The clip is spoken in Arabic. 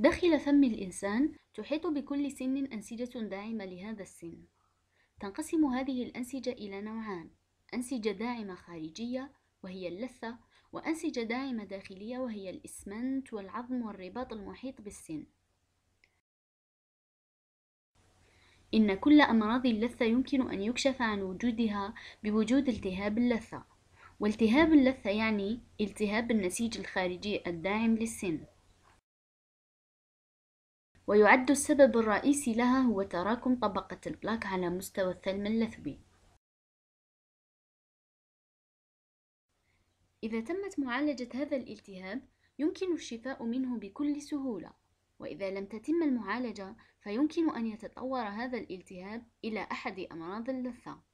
داخل فم الإنسان تحيط بكل سن أنسجة داعمة لهذا السن تنقسم هذه الأنسجة إلى نوعان أنسجة داعمة خارجية وهي اللثة وأنسجة داعمة داخلية وهي الإسمنت والعظم والرباط المحيط بالسن إن كل أمراض اللثة يمكن أن يكشف عن وجودها بوجود التهاب اللثة والتهاب اللثة يعني التهاب النسيج الخارجي الداعم للسن ويعد السبب الرئيسي لها هو تراكم طبقة البلاك على مستوى الثلم اللثوي إذا تمت معالجة هذا الالتهاب يمكن الشفاء منه بكل سهولة وإذا لم تتم المعالجة فيمكن أن يتطور هذا الالتهاب إلى أحد أمراض اللثة